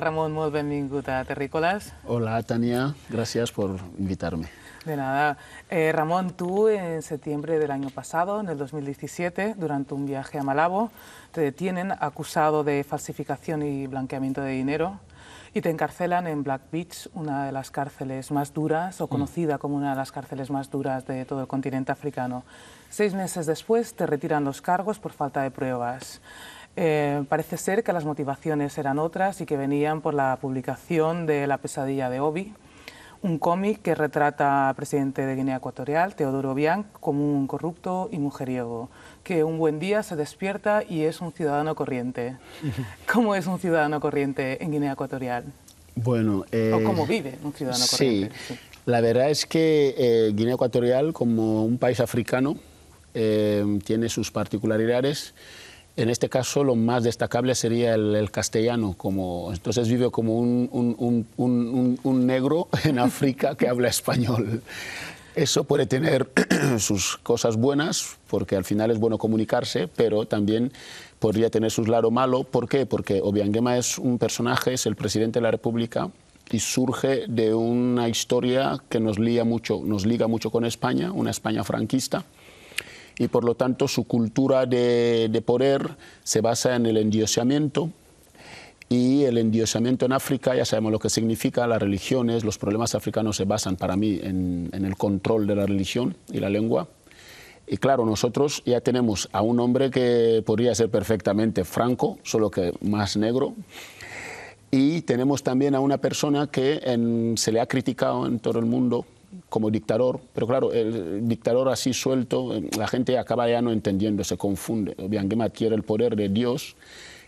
Ramón, muy bienvenido a Terrícolas. Hola, Tania, gracias por invitarme. De nada. Eh, Ramón, tú en septiembre del año pasado, en el 2017, durante un viaje a Malabo, te detienen acusado de falsificación y blanqueamiento de dinero y te encarcelan en Black Beach, una de las cárceles más duras o mm. conocida como una de las cárceles más duras de todo el continente africano. Seis meses después te retiran los cargos por falta de pruebas. Eh, parece ser que las motivaciones eran otras y que venían por la publicación de La pesadilla de Obi, un cómic que retrata al presidente de Guinea Ecuatorial, Teodoro Obiang, como un corrupto y mujeriego, que un buen día se despierta y es un ciudadano corriente. ¿Cómo es un ciudadano corriente en Guinea Ecuatorial? Bueno, ¿O eh, cómo vive un ciudadano corriente? Sí, la verdad es que eh, Guinea Ecuatorial, como un país africano, eh, tiene sus particularidades. En este caso, lo más destacable sería el, castellano, como entonces vive como un, negro en África que habla español. Eso puede tener sus cosas buenas, porque al final es bueno comunicarse, pero también podría tener sus lado malo. ¿Por qué? Porque Obianguema es un personaje, es el presidente de la República y surge de una historia que nos, lía mucho, nos liga mucho con España, una España franquista y por lo tanto su cultura de, poder se basa en el endiosamiento, y el endiosamiento en África, ya sabemos lo que significa, las religiones, los problemas africanos se basan para mí en, el control de la religión y la lengua. Y claro, nosotros ya tenemos a un hombre que podría ser perfectamente franco, solo que más negro. Y tenemos también a una persona que se le ha criticado en todo el mundo como dictador, pero claro, el dictador así suelto, la gente acaba ya no entendiendo, se confunde. Obiangema adquiere el poder de Dios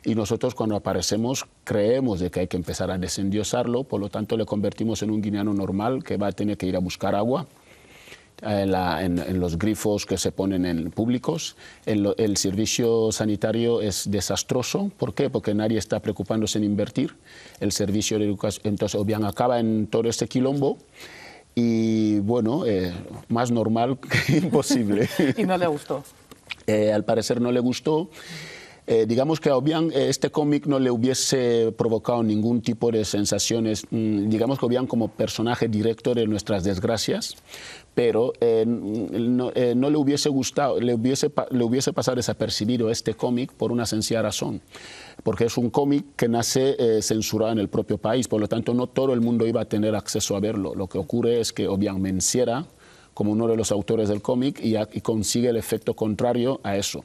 y nosotros cuando aparecemos creemos de que hay que empezar a desendiosarlo, por lo tanto le convertimos en un guineano normal que va a tener que ir a buscar agua. Eh, en, los grifos que se ponen en públicos. El, el, servicio sanitario es desastroso. ¿Por qué? Porque nadie está preocupándose en invertir. El servicio de educación. Entonces, Obiang acaba en todo este quilombo y bueno, eh, más normal que imposible. y no le gustó. Eh, al parecer no le gustó eh, digamos que a Obiang eh, este cómic no le hubiese provocado ningún tipo de sensaciones, mm, digamos que Obiang como personaje directo de nuestras desgracias, pero eh, no, le hubiese gustado, le hubiese, le hubiese pasado desapercibido este cómic por una sencilla razón, porque es un cómic que nace censurado en el propio país, por lo tanto no todo el mundo iba a tener acceso a verlo. Lo que ocurre es que Obiang menciera como uno de los autores del cómic y consigue el efecto contrario a eso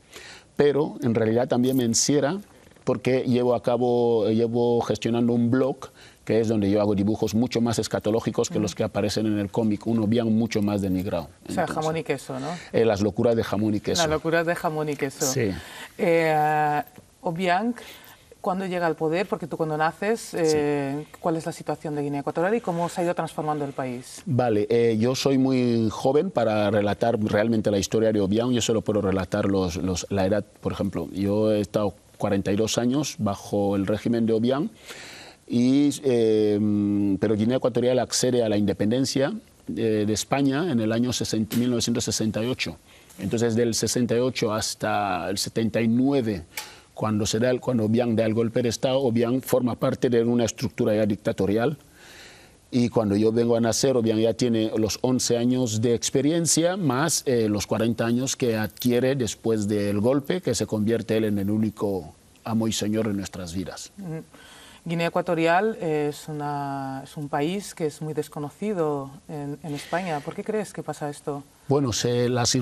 pero en realidad también me encierra porque llevo a cabo, llevo gestionando un blog que es donde yo hago dibujos mucho más escatológicos que los que aparecen en el cómic, uno bien mucho más denigrado. O sea, jamón y queso, ¿no? Eh, las locuras de jamón y queso. Las locuras de jamón y queso. Sí. Eh, Obiang, cuándo llega al poder, porque tú cuando naces, eh, ¿cuál es la situación de Guinea Ecuatorial y cómo se ha ido transformando el país? Vale, eh, yo soy muy joven para relatar realmente la historia de Obiang, yo solo puedo relatar los, los, la edad, por ejemplo, yo he estado 42 años bajo el régimen de Obiang, y, eh, pero Guinea Ecuatorial accede a la independencia de, España en el año 1968. Entonces, del 68 hasta el 79 cuando, se da, cuando bien da el golpe de Estado o bien forma parte de una estructura ya dictatorial. Y cuando yo vengo a nacer, o bien ya tiene los 11 años de experiencia, más eh, los 40 años que adquiere después del golpe, que se convierte él en el único amo y señor de nuestras vidas. Mm. Guinea Ecuatorial es, es un país que es muy desconocido en, en España. ¿Por qué crees que pasa esto? Bueno, se, las,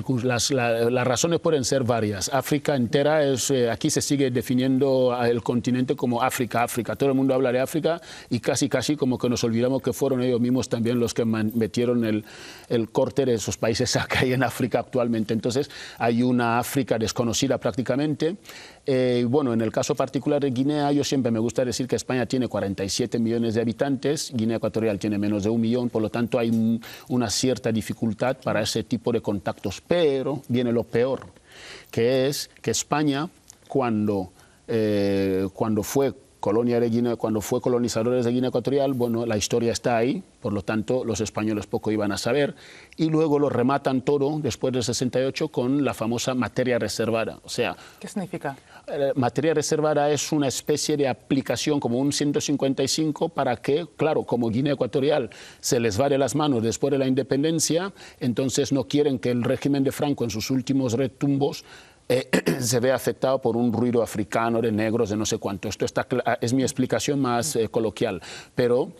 las, razones pueden ser varias. África entera es, eh, aquí se sigue definiendo el continente como África, África. Todo el mundo habla de África y casi, casi como que nos olvidamos que fueron ellos mismos también los que metieron el, corte de esos países acá hay en África actualmente. Entonces hay una África desconocida prácticamente. Eh, bueno, en el caso particular de Guinea, yo siempre me gusta decir que España tiene 47 millones de habitantes, Guinea Ecuatorial tiene menos de un millón, por lo tanto hay una cierta dificultad para ese tipo de contactos. Pero viene lo peor, que es que España, cuando, eh, cuando fue colonia de Guinea, cuando fue colonizadores de Guinea Ecuatorial, bueno, la historia está ahí, por lo tanto los españoles poco iban a saber, y luego lo rematan todo después del 68 con la famosa materia reservada. O sea, ¿Qué significa? Eh, materia reservada es una especie de aplicación como un 155 para que, claro, como Guinea Ecuatorial se les va de las manos después de la independencia, entonces no quieren que el régimen de Franco en sus últimos retumbos eh, se vea afectado por un ruido africano de negros de no sé cuánto. Esto está, es mi explicación más eh, coloquial, pero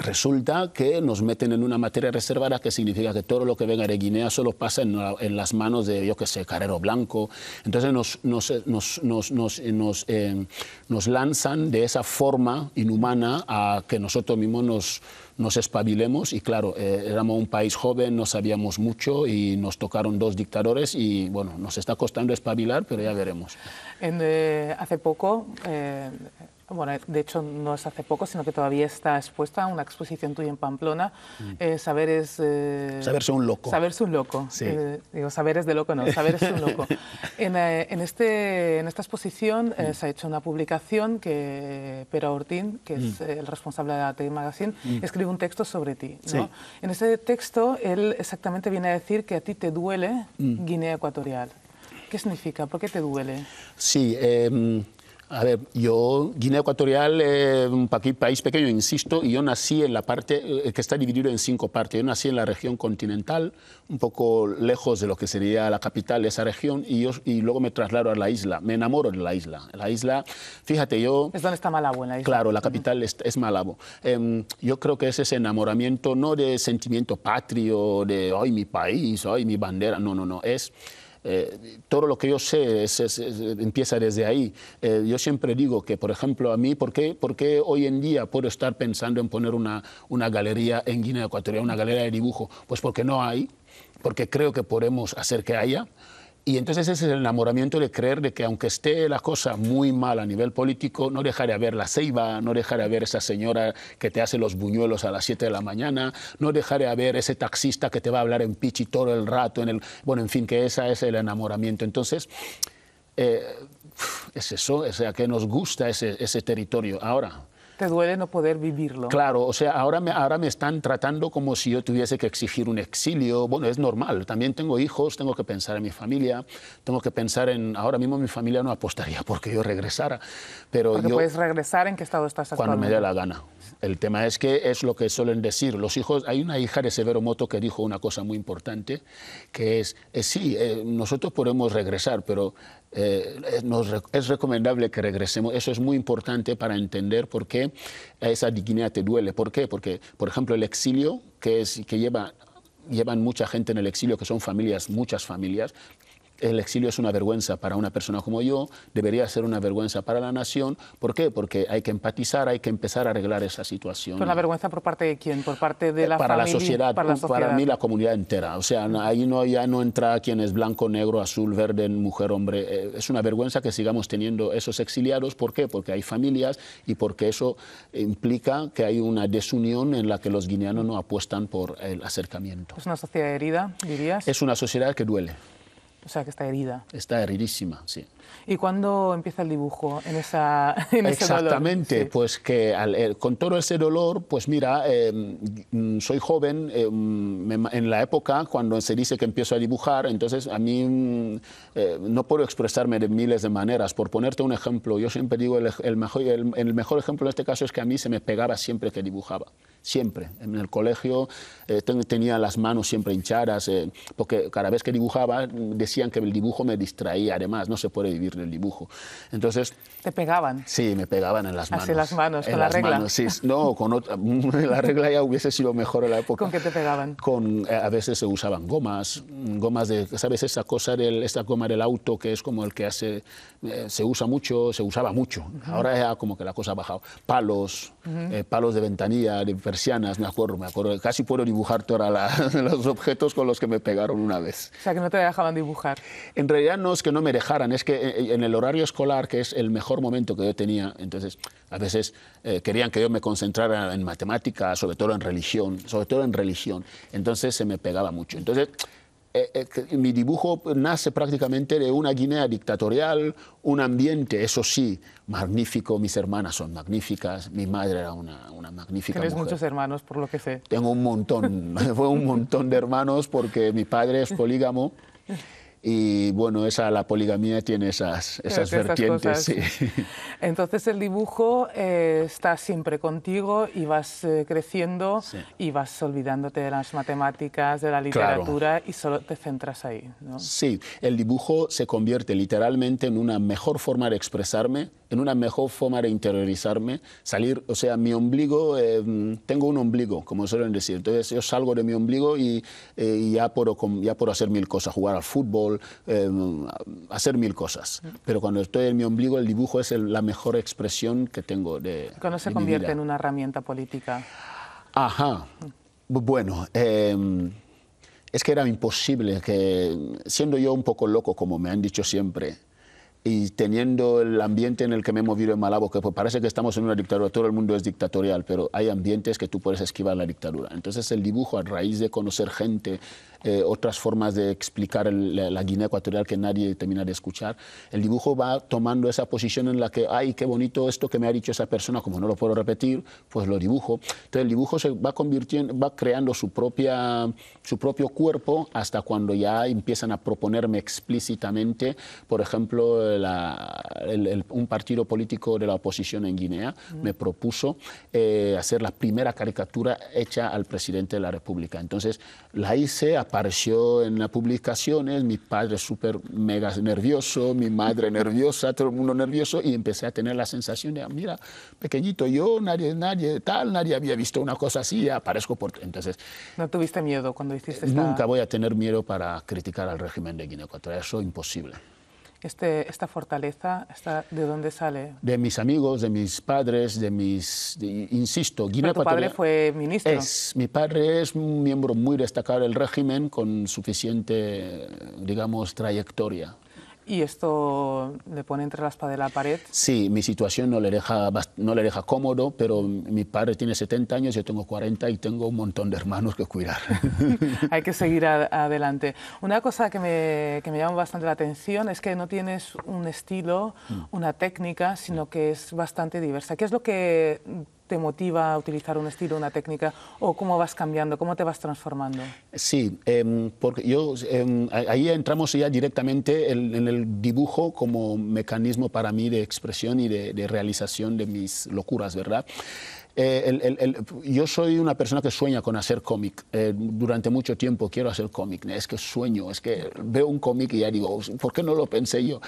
resulta que nos meten en una materia reservada que significa que todo lo que venga de Guinea solo pasa en, las manos de, yo que sé, Carrero Blanco. Entonces nos, nos, nos, nos, eh, eh, nos, lanzan de esa forma inhumana a que nosotros mismos nos, nos espabilemos y claro, eh, éramos un país joven, no sabíamos mucho y nos tocaron dos dictadores y bueno, nos está costando espabilar, pero ya veremos. En, hace poco bueno, de hecho no es hace poco, sino que todavía está expuesta a una exposición tuya en Pamplona. Mm. Eh, saber es... Eh, saberse un loco. Saberse un loco. Eh, digo, saber es de loco, no, saber es un loco. Este, en, esta exposición mm. se ha hecho una publicación que Pera Ortín, que es mm. el responsable de la Magazine, escribe un texto sobre ti. En ese texto él exactamente viene a decir que a ti te duele Guinea Ecuatorial. ¿Qué significa? ¿Por qué te duele? Sí, eh, a ver, yo, Guinea Ecuatorial, eh, un país pequeño, insisto, y yo nací en la parte eh, que está dividido en cinco partes. Yo nací en la región continental, un poco lejos de lo que sería la capital de esa región, y, yo, y luego me traslado a la isla. Me enamoro de la isla. La isla, fíjate, yo... ¿Es donde está Malabo, en la isla? Claro, la capital es, Malabo. Em, yo creo que es ese enamoramiento, no de sentimiento patrio, de, hoy mi país, hoy mi bandera, no, no, no, es eh, todo lo que yo sé empieza desde ahí. Eh, yo siempre digo que, por ejemplo, a mí, ¿por qué, ¿por hoy en día puedo estar pensando en poner una, una galería en Guinea Ecuatorial, una galería de dibujo? Pues porque no hay, porque creo que podemos hacer que haya. Y entonces ese es el enamoramiento de creer de que aunque esté la cosa muy mal a nivel político, no dejaré de ver la ceiba, no dejaré a ver esa señora que te hace los buñuelos a las 7 de la mañana, no dejaré a ver ese taxista que te va a hablar en pichi todo el rato, en el... bueno, en fin, que ese es el enamoramiento. Entonces, eh, es eso, es a que nos gusta ese, ese territorio. Ahora, te duele no poder vivirlo. Claro, o sea, ahora me, ahora me están tratando como si yo tuviese que exigir un exilio. Bueno, es normal, también tengo hijos, tengo que pensar en mi familia, tengo que pensar en, ahora mismo mi familia no apostaría porque yo regresara, pero... Porque yo, puedes regresar en qué estado estás actualmente. Cuando me dé la gana. El tema es que es lo que suelen decir los hijos. Hay una hija de Severo Moto que dijo una cosa muy importante, que es, eh, sí, eh, nosotros podemos regresar, pero eh, es recomendable que regresemos. Eso es muy importante para entender por qué esa dignidad te duele. ¿Por qué? Porque, por ejemplo, el exilio, que, es, que lleva llevan mucha gente en el exilio, que son familias, muchas familias, el exilio es una vergüenza para una persona como yo, debería ser una vergüenza para la nación. ¿Por qué? Porque hay que empatizar, hay que empezar a arreglar esa situación. ¿Es la vergüenza por parte de quién? ¿Por parte de la para La para la sociedad. Para mí la comunidad entera. O sea, ahí no, ya no entra quien es blanco, negro, azul, verde, mujer, hombre. Eh, es una vergüenza que sigamos teniendo esos exiliados. ¿Por qué? Porque hay familias y porque eso implica que hay una desunión en la que los guineanos no apuestan por el acercamiento. ¿Es una sociedad herida, dirías? Es una sociedad que duele. O sea, que está herida. Está heridísima, sí. ¿Y cuándo empieza el dibujo en, esa, en ese Exactamente, pues que eh, con todo ese dolor, pues mira, em, mm, soy joven, em, en la época cuando se dice que empiezo a dibujar, entonces a mí mm, eh, no puedo expresarme de miles de maneras. Por ponerte un ejemplo, yo siempre digo, el, mejor, el, mejor ejemplo en este caso es que a mí se me pegaba siempre que dibujaba siempre. En el colegio eh, tenía las manos siempre hinchadas, porque cada vez que dibujaba mm, decían que el dibujo me distraía, además, no se puede en el dibujo. Entonces... ¿Te pegaban? Sí, me pegaban en las manos. Así las manos, con la regla. no, con otra, la regla ya hubiese sido mejor en la época. ¿Con qué te pegaban? Con, eh, a veces se usaban gomas, gomas de, ¿sabes? Esa cosa, del, esta goma del auto que es como el que hace, eh, se usa mucho, se usaba mucho. Ahora ya como que la cosa ha bajado. Palos, eh, palos de ventanilla, de persianas, me acuerdo, me acuerdo. Casi puedo dibujar todos los objetos con los que me pegaron una vez. O sea, que no te dejaban dibujar. En realidad no es que no me dejaran, es que eh, en el horario escolar, que es el mejor momento que yo tenía, entonces a veces eh, querían que yo me concentrara en matemáticas, sobre todo en religión, sobre todo en religión, entonces se me pegaba mucho. Entonces, eh, mi dibujo nace prácticamente de una Guinea dictatorial, un ambiente, eso sí, magnífico, mis hermanas son magníficas, mi madre era una, una magnífica Tienes muchos hermanos, por lo que sé. Tengo un montón, fue un montón de hermanos porque mi padre es polígamo. Y bueno, esa, la poligamía tiene esas, esas vertientes. Entonces el dibujo eh, está siempre contigo y vas eh, creciendo y vas olvidándote de las matemáticas, de la literatura y solo te centras ahí. Sí, el dibujo se convierte literalmente en una mejor forma de expresarme en una mejor forma de interiorizarme, salir, o sea, mi ombligo, em, tengo un ombligo, como suelen decir, entonces yo salgo de mi ombligo y, eh, ya, puedo, ya hacer mil cosas, jugar al fútbol, em, hacer mil cosas, pero cuando estoy en mi ombligo el dibujo es la mejor expresión que tengo de... cuando se convierte en una herramienta política? Ajá, bueno em, es que era imposible que, siendo yo un poco loco, como me han dicho siempre, y teniendo el ambiente en el que me he movido en Malabo, que pues parece que estamos en una dictadura, todo el mundo es dictatorial, pero hay ambientes que tú puedes esquivar la dictadura. Entonces el dibujo, a raíz de conocer gente, eh, otras formas de explicar la, Guinea Ecuatorial que nadie termina de escuchar. El dibujo va tomando esa posición en la que, ay, qué bonito esto que me ha dicho esa persona, como no lo puedo repetir, pues lo dibujo. Entonces el dibujo se va convirtiendo, va creando su, propia, su propio cuerpo hasta cuando ya empiezan a proponerme explícitamente, por ejemplo, un partido político de la oposición en Guinea mm. me propuso eh, hacer la primera caricatura hecha al presidente de la República. Entonces la hice a apareció en las publicaciones, mi padre súper mega nervioso, mi madre nerviosa, todo el mundo nervioso, y empecé a tener la sensación de, ah, mira, pequeñito, yo, nadie, nadie, tal, nadie había visto una cosa así, ya aparezco por... Entonces... ¿No tuviste miedo cuando hiciste esta... Nunca voy a tener miedo para criticar al régimen de Guinea Ecuatorial, eso imposible. Este, esta fortaleza, ¿de dónde sale? De mis amigos, de mis padres, de mis, insisto, Guinea Pero tu padre fue ministro. mi padre es un miembro muy destacado del régimen con suficiente, digamos, trayectoria y esto le pone entre la espada y la pared. Sí, mi situación no le deja, no le deja cómodo, pero mi padre tiene 70 años, yo tengo 40 y tengo un montón de hermanos que cuidar. Hay que seguir adelante. Una cosa que me, que me llama bastante la atención es que no tienes un estilo, mm. una técnica, sino que es bastante diversa. ¿Qué es lo que te motiva a utilizar un estilo, una técnica, o cómo vas cambiando, cómo te vas transformando. Sí, em, porque yo em, ahí entramos ya directamente en, el dibujo como mecanismo para mí de expresión y de, realización de mis locuras, ¿verdad? Eh, yo soy una persona que sueña con hacer cómic. Eh, durante mucho tiempo quiero hacer cómic. Es que sueño, es que veo un cómic y ya digo, ¿por qué no lo pensé yo?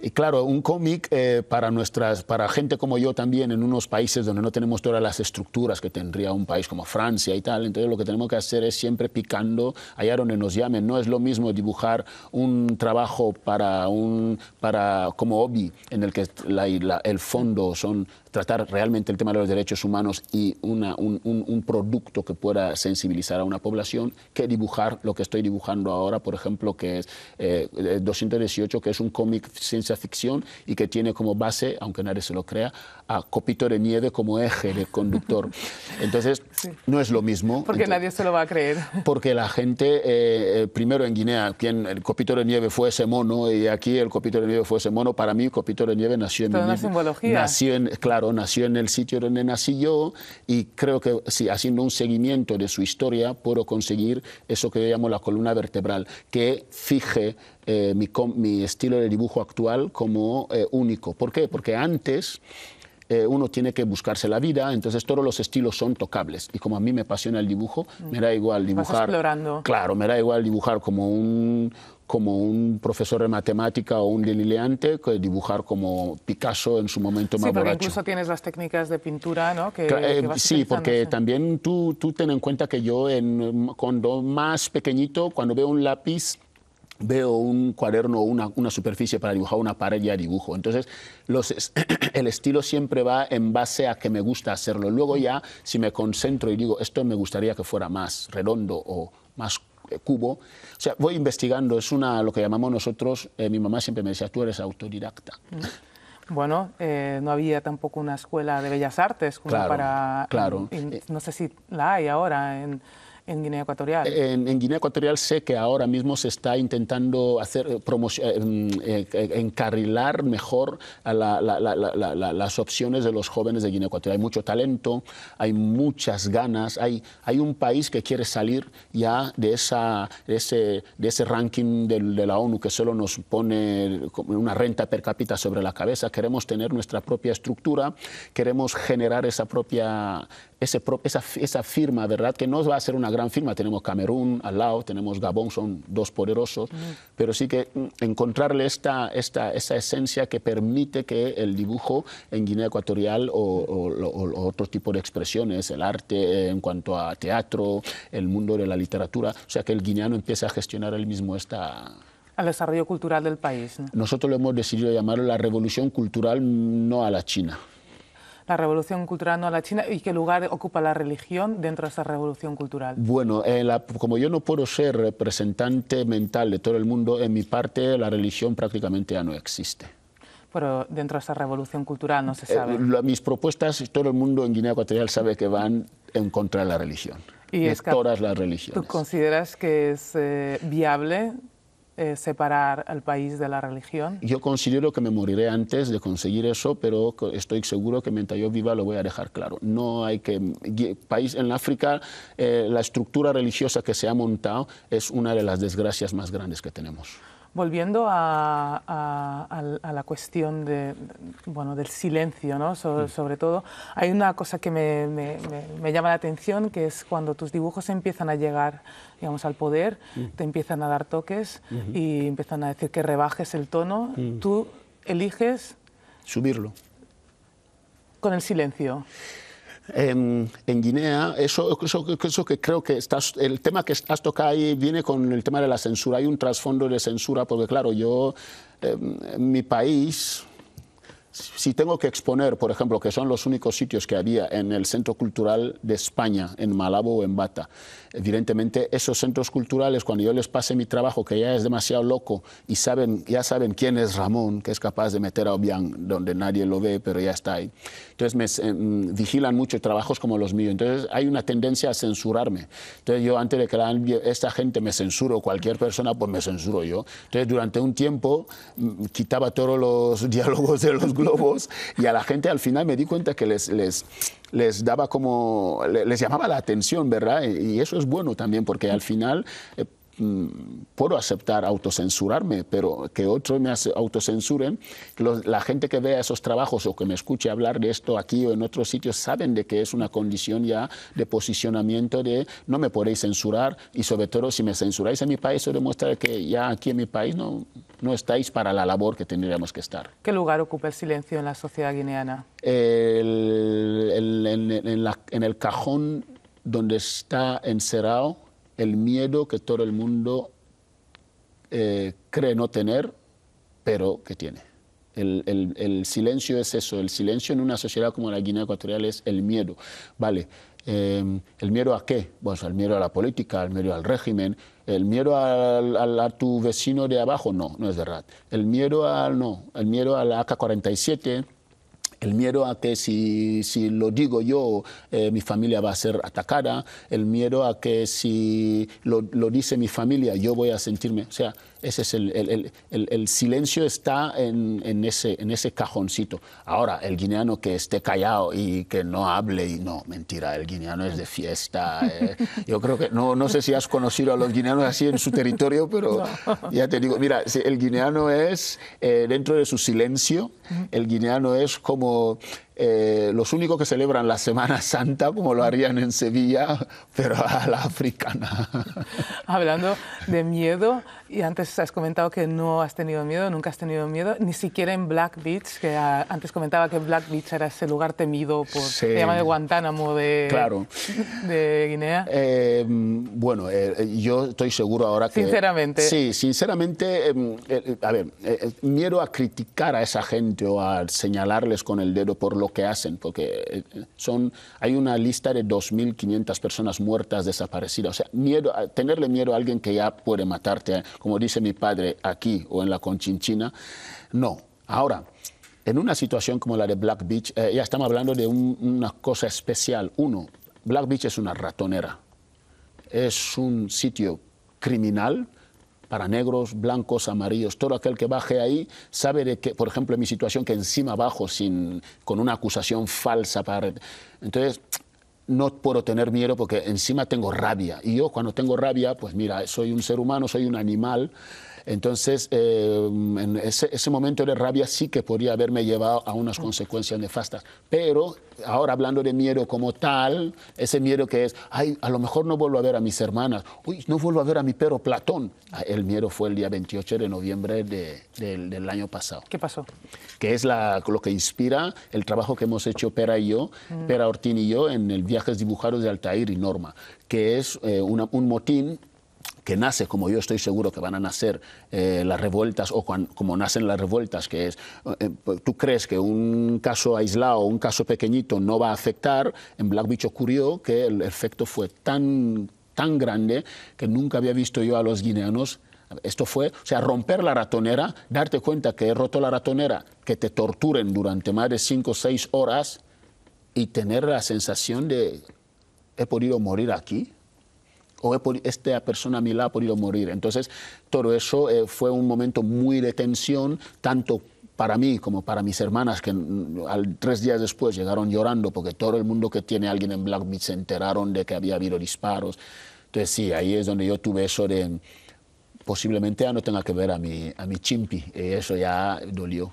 Y claro, un cómic eh, para, nuestras, para gente como yo también, en unos países donde no tenemos todas las estructuras que tendría un país como Francia y tal, entonces lo que tenemos que hacer es siempre picando allá donde nos llamen. No es lo mismo dibujar un trabajo para un, para, como hobby, en el que la, el fondo son tratar realmente el tema de los derechos humanos y una, un, producto que pueda sensibilizar a una población que dibujar lo que estoy dibujando ahora, por ejemplo, que es eh, 218, eh, que es un cómic ciencia ficción y que tiene como base, aunque nadie se lo crea, a Copito de Nieve como eje de conductor. Entonces, no es lo mismo. Porque nadie se lo va a creer. Porque la gente, eh, eh, primero en Guinea, quien el Copito de Nieve fue ese mono y aquí el Copito de Nieve fue ese mono, para mí Copito de Nieve nació en... Toda una simbología. Nació claro, nació en el sitio donde nací yo y creo que sí, haciendo un seguimiento de su historia puedo conseguir eso que yo llamo la columna vertebral, que fije eh, mi, mi, estilo de dibujo actual como eh, único. ¿Por qué? Porque antes eh, uno tiene que buscarse la vida, entonces todos los estilos son tocables. Y como a mí me apasiona el dibujo, mm. me da igual dibujar. Vas explorando. Claro, me da igual dibujar como un, como un profesor de matemática o un delineante que dibujar como Picasso en su momento sí, más porque incluso tienes las técnicas de pintura, ¿no? Eh, sí, porque también tú, tú ten en cuenta que yo en, cuando más pequeñito, cuando veo un lápiz, veo un cuaderno o una, una, superficie para dibujar una pared ya dibujo. Entonces, los, el estilo siempre va en base a que me gusta hacerlo. Luego ya, si me concentro y digo, esto me gustaría que fuera más redondo o más eh, cubo. O sea, voy investigando, es una lo que llamamos nosotros, eh, mi mamá siempre me decía, tú eres autodidacta. Mm. Bueno, eh, no había tampoco una escuela de bellas artes para... Claro. no sé si la hay ahora. En, en Guinea Ecuatorial. Eh, en, Guinea sé que ahora mismo se está intentando hacer eh, eh, mm, encarrilar mejor a las opciones de los jóvenes de Guinea Ecuatorial. Hay mucho talento, hay muchas ganas, hay, hay un país que quiere salir ya de, esa, ese, de ese ranking de la ONU que solo nos pone una renta per cápita sobre la cabeza. Queremos tener nuestra propia estructura, queremos generar esa propia ese, esa, firma, ¿verdad? Que no va a ser una gran firma. Tenemos Camerún al lado, tenemos Gabón, son dos poderosos, pero sí que mm, encontrarle esta, esa esencia que permite que el dibujo en Guinea Ecuatorial o, otro tipo de expresiones, el arte en cuanto a teatro, el mundo de la literatura, o sea, que el guineano empiece a gestionar él mismo esta, al desarrollo cultural del país. Nosotros lo hemos decidido llamar la revolución cultural no a la China, la revolución cultural no a la China y qué lugar ocupa la religión dentro de esa revolución cultural. Bueno, eh, como yo no puedo ser representante mental de todo el mundo, en mi parte la religión prácticamente ya no existe pero dentro de esa revolución cultural no se eh, sabe. mis propuestas, todo el mundo en Guinea Ecuatorial sabe que van en contra de la religión, y de es todas las religiones. ¿Tú consideras que es eh, viable eh, separar al país de la religión? Yo considero que me moriré antes de conseguir eso, pero estoy seguro que mientras yo viva lo voy a dejar claro. No hay que... País en África, eh, la estructura religiosa que se ha montado es una de las desgracias más grandes que tenemos. Volviendo a, la cuestión de, bueno, del silencio, ¿no? Mm. sobre todo, hay una cosa que me, llama la atención, que es cuando tus dibujos empiezan a llegar digamos, al poder, mm. te empiezan a dar toques y empiezan a decir que rebajes el tono, mm. tú eliges... Subirlo. Con el silencio en, Guinea, eso, eso, que creo que estás, el tema que has tocado ahí viene con el tema de la censura. Hay un trasfondo de censura, porque claro, yo, em, mi país, si tengo que exponer, por ejemplo, que son los únicos sitios que había en el Centro Cultural de España, en Malabo o en Bata, evidentemente esos centros culturales, cuando yo les pase mi trabajo, que ya es demasiado loco, y saben, ya saben quién es Ramón, que es capaz de meter a Obiang donde nadie lo ve, pero ya está ahí. Entonces me mm, vigilan mucho trabajos como los míos. Entonces hay una tendencia a censurarme. Entonces yo antes de que esta gente me o cualquier persona, pues me censuro yo. Entonces durante un tiempo mm, quitaba todos los diálogos de los grupos voz y a la gente al final me di cuenta que les, les, les daba como, les llamaba la atención, ¿verdad? Y eso es bueno también porque al final eh, Mm, puedo aceptar autocensurarme, pero que otros me autocensuren, la gente que vea esos trabajos o que me escuche hablar de esto aquí o en otros sitios saben de que es una condición ya de posicionamiento de no me podéis censurar y sobre todo si me censuráis en mi país, eso demuestra que ya aquí en mi país no, no estáis para la labor que tendríamos que estar. ¿Qué lugar ocupa el silencio en la sociedad guineana? en, en el cajón donde está encerrado el miedo que todo el mundo eh, cree no tener, pero que tiene. El, silencio es eso, el silencio en una sociedad como la Guinea Ecuatorial es el miedo. Vale, em, ¿el miedo a qué? Pues el miedo a la política, el miedo al régimen, el miedo a, tu vecino de abajo, no, no es verdad. El miedo al, no, el miedo al AK-47, el miedo a que si, lo digo yo, eh, mi familia va a ser atacada, el miedo a que si lo, dice mi familia, yo voy a sentirme, o sea, ese es el, el, silencio está en, ese, en ese cajoncito. Ahora, el guineano que esté callado y que no hable, y no, mentira, el guineano es de fiesta. Eh. Yo creo que, no, no sé si has conocido a los guineanos así en su territorio, pero ya te digo, mira, el guineano es, eh, dentro de su silencio, el guineano es como eh, los únicos que celebran la Semana Santa, como lo harían en Sevilla, pero a la africana. Hablando de miedo, y antes has comentado que no has tenido miedo, nunca has tenido miedo, ni siquiera en Black Beach, que antes comentaba que Black Beach era ese lugar temido por... Se llama de Guantánamo de, claro. de Guinea. Em, bueno, eh, yo estoy seguro ahora que... Sinceramente. Sí, sinceramente, em, eh, a ver, miedo a criticar a esa gente o a señalarles con el dedo por lo que hacen, porque eh, son, hay una lista de 2.500 personas muertas, desaparecidas. O sea, miedo, tenerle miedo a alguien que ya puede matarte, como dice mi padre aquí o en la Conchinchina, no. Ahora, en una situación como la de Black Beach, eh, ya estamos hablando de una cosa especial. Uno, Black Beach es una ratonera, es un sitio criminal para negros, blancos, amarillos. Todo aquel que baje ahí sabe de que, por ejemplo, en mi situación, que encima bajo sin, con una acusación falsa. Para... Entonces, no puedo tener miedo porque encima tengo rabia. Y yo cuando tengo rabia, pues mira, soy un ser humano, soy un animal. Entonces, eh, en ese, momento de rabia sí que podría haberme llevado a unas consecuencias nefastas. Pero ahora hablando de miedo como tal, ese miedo que es, ay, a lo mejor no vuelvo a ver a mis hermanas, uy, no vuelvo a ver a mi perro Platón. Ah, el miedo fue el día 28 de noviembre del año pasado. ¿Qué pasó? Que es la, lo que inspira el trabajo que hemos hecho Pera y yo, mm. Pera Ortín y yo, en el Viajes Dibujados de Altair y Norma, que es eh, un motín que nace, como yo estoy seguro que van a nacer eh, las revueltas, o como nacen las revueltas, que es, eh, tú crees que un caso aislado, un caso pequeñito no va a afectar, en Black Beach ocurrió que el efecto fue tan, tan grande que nunca había visto yo a los guineanos. Esto fue, o sea, romper la ratonera, darte cuenta que he roto la ratonera, que te torturen durante más de cinco o seis horas y tener la sensación de, he podido morir aquí o esta persona a mi lado ha podido morir. Entonces, todo eso eh, fue un momento muy de tensión, tanto para mí como para mis hermanas, que mm, al, tres días después llegaron llorando porque todo el mundo que tiene a alguien en Blackbeard se enteraron de que había habido disparos. Entonces, sí, ahí es donde yo tuve eso de posiblemente ya no tenga que ver a mi, a mi chimpi. Y eh, eso ya dolió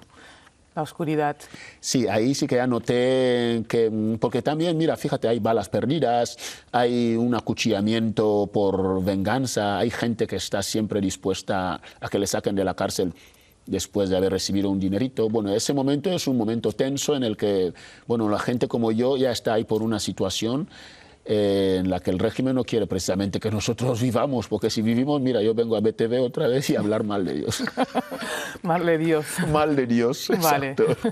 la oscuridad. Sí, ahí sí que anoté que, porque también, mira, fíjate, hay balas perdidas, hay un acuchillamiento por venganza, hay gente que está siempre dispuesta a que le saquen de la cárcel después de haber recibido un dinerito. Bueno, ese momento es un momento tenso en el que, bueno, la gente como yo ya está ahí por una situación en la que el régimen no quiere precisamente que nosotros vivamos, porque si vivimos, mira, yo vengo a BTV otra vez y hablar mal de Dios. mal de Dios. mal de Dios. Vale. Exacto.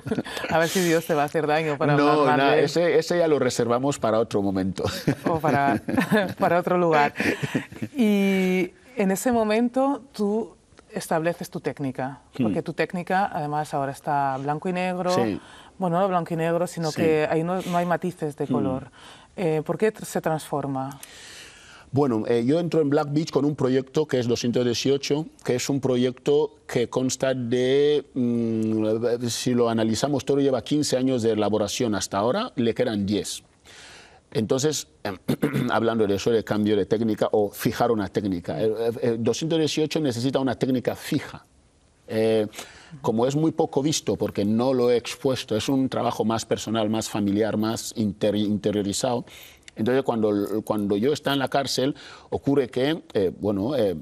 a ver si Dios te va a hacer daño para no, hablar mal ese, ese ya lo reservamos para otro momento. o para, para otro lugar. Y en ese momento tú estableces tu técnica, porque hmm. tu técnica además ahora está blanco y negro, bueno, no blanco y negro, sino que ahí no, no, hay matices de hmm. color. Eh, ¿Por qué se transforma? Bueno, eh, yo entro en Black Beach con un proyecto que es 218, que es un proyecto que consta de, mm, si lo analizamos todo, lleva 15 años de elaboración hasta ahora, le quedan 10. Entonces, hablando de eso, de cambio de técnica o fijar una técnica, 218 eh, eh, necesita una técnica fija como es muy poco visto porque no lo he expuesto, es un trabajo más personal, más familiar, más interiorizado, entonces, cuando, cuando yo está en la cárcel, ocurre que, eh, bueno, eh,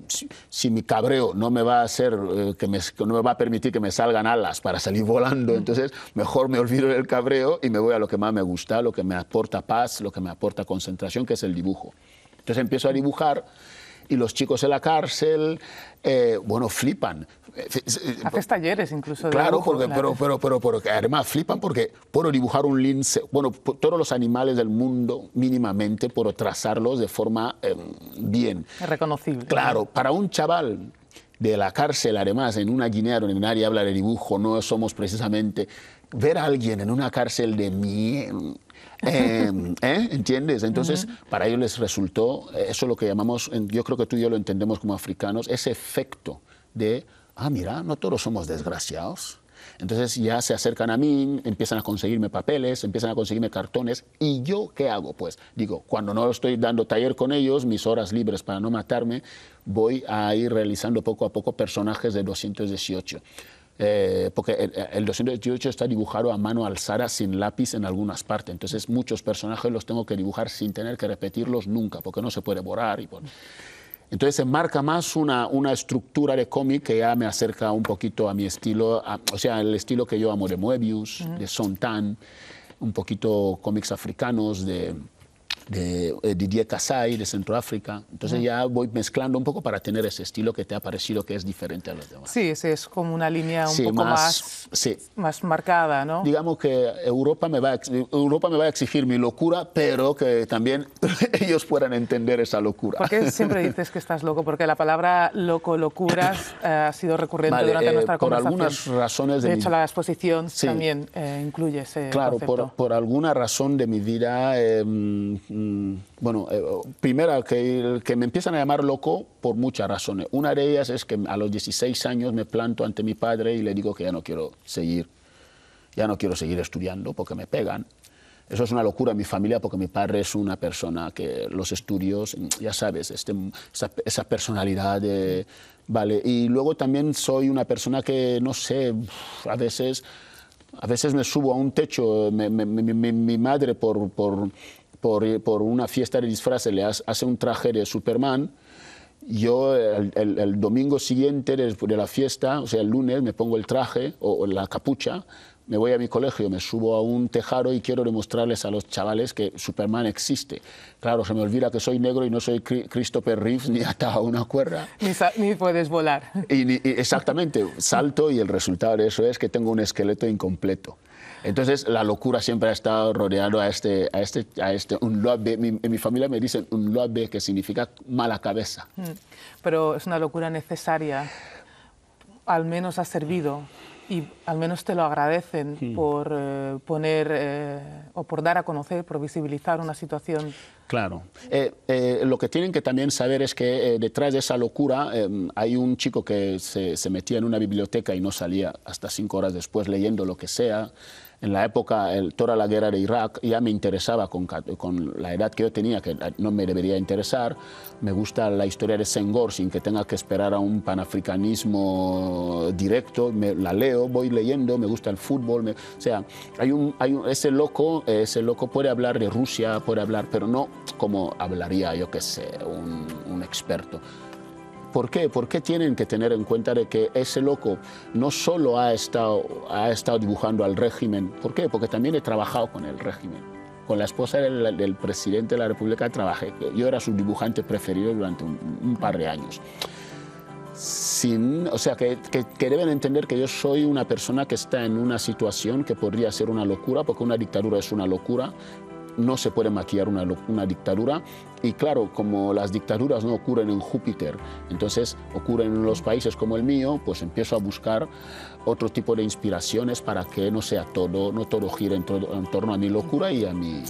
si, mi cabreo no me va a hacer, eh, que, no me va a permitir que me salgan alas para salir volando, entonces mejor me olvido del cabreo y me voy a lo que más me gusta, lo que me aporta paz, lo que me aporta concentración, que es el dibujo. Entonces empiezo a dibujar y los chicos en la cárcel, eh, bueno, flipan. Eh, eh, Haces talleres incluso. De claro, porque, Pero, pero, pero, pero, además flipan porque puedo dibujar un lince, bueno, todos los animales del mundo mínimamente, puedo trazarlos de forma em, bien. Reconocible. Claro, para un chaval de la cárcel, además, en una Guinea donde nadie habla de dibujo, no somos precisamente ver a alguien en una cárcel de mierda Em, eh, ¿Entiendes? Entonces, para ellos les resultó, eh, eso lo que llamamos, yo creo que tú y yo lo entendemos como africanos, ese efecto de, ah, mira, no todos somos desgraciados. Entonces ya se acercan a mí, empiezan a conseguirme papeles, empiezan a conseguirme cartones. ¿Y yo qué hago? Pues digo, cuando no estoy dando taller con ellos, mis horas libres para no matarme, voy a ir realizando poco a poco personajes de 218. Eh, porque el, el, está dibujado a mano alzada sin lápiz en algunas partes. Entonces muchos personajes los tengo que dibujar sin tener que repetirlos nunca, porque no se puede borrar. Y por... Entonces se marca más una, una estructura de cómic que ya me acerca un poquito a mi estilo, o sea, el estilo que yo amo de Moebius, de Sontan, un poquito cómics africanos, de de eh, Didier Kassai de Centroáfrica. Entonces ya voy mezclando un poco para tener ese estilo que te ha parecido que es diferente a los demás. Sí, ese es como una línea un poco más, más, sí. más, marcada, ¿no? Digamos que Europa me, va a, Europa me va a exigir mi locura, pero que también ellos puedan entender esa locura. ¿Por qué siempre dices que estás loco? Porque la palabra loco, locuras, eh, ha sido recurrente durante eh, nuestra conversación. Por algunas razones de, de hecho, la exposición también incluye ese Claro, por, por, alguna razón de mi vida... Em, Mm, bueno, eh, primera, que, que, me empiezan a llamar loco por muchas razones. Una de ellas es que a los 16 años me planto ante mi padre y le digo que ya no quiero seguir, ya no quiero seguir estudiando porque me pegan. Eso es una locura en mi familia porque mi padre es una persona que los estudios, ya sabes, este, esa, personalidad Vale, y luego también soy una persona que, no sé, a veces, a veces me subo a un techo, mi, mi madre por, por por, una fiesta de disfraces, le hace un traje de Superman, yo el, domingo siguiente de, la fiesta, o sea, el lunes, me pongo el traje o, la capucha, me voy a mi colegio, me subo a un tejado y quiero demostrarles a los chavales que Superman existe. Claro, se me olvida que soy negro y no soy Christopher Reeves ni atado a una cuerda. Ni, puedes volar. Y, exactamente, salto y el resultado de eso es que tengo un esqueleto incompleto. Entonces, la locura siempre ha estado rodeando a este, a este, a este, un lobe. en mi familia me dicen un lobe que significa mala cabeza. Mm. Pero es una locura necesaria. Al menos ha servido y al menos te lo agradecen mm. por eh, poner eh, o por dar a conocer, por visibilizar una situación. Claro. Eh, lo que tienen que también saber es que detrás de esa locura em, hay un chico que se, se metía en una biblioteca y no salía hasta cinco horas después leyendo lo que sea en la época, el, toda la guerra de Irak, ya me interesaba con, la edad que yo tenía, que no me debería interesar. Me gusta la historia de Senghor sin que tenga que esperar a un panafricanismo directo. la leo, voy leyendo, me gusta el fútbol. o sea, hay un, ese, loco, ese loco puede hablar de Rusia, puede hablar, pero no como hablaría, yo que sé, un, un experto. ¿Por qué? Porque tienen que tener en cuenta de que ese loco no solo ha estado, ha estado dibujando al régimen, ¿por qué? Porque también he trabajado con el régimen. Con la esposa del, presidente de la República trabajé. Yo era su dibujante preferido durante un, par de años. Sin, o sea, que, que, deben entender que yo soy una persona que está en una situación que podría ser una locura, porque una dictadura es una locura, no se puede maquillar una, una dictadura, y claro, como las dictaduras no ocurren en Júpiter, entonces ocurren en los países como el mío, pues empiezo a buscar otro tipo de inspiraciones para que no sea todo, no todo gire en, en torno a mi locura y a mi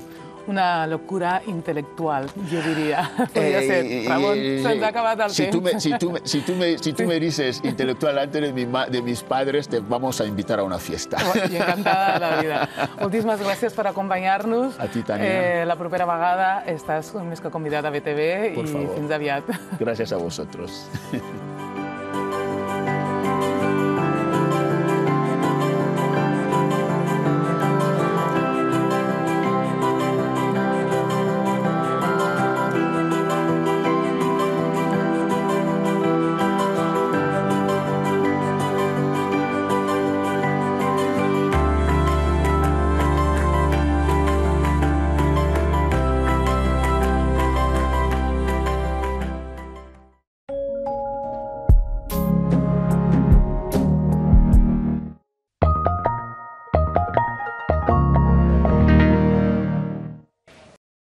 una locura intelectual, yo diría. Eh, Podría ser. Ramón, se te acaba de si tú me, si tú, me, si tú me dices intelectual antes de, de, mis padres, te vamos a invitar a una fiesta. Y encantada de la vida. Muchísimas gracias por acompañarnos. A ti, también. Eh, la primera vagada estás con que convidada BTV Por y favor. fins aviat. Gracias a vosotros.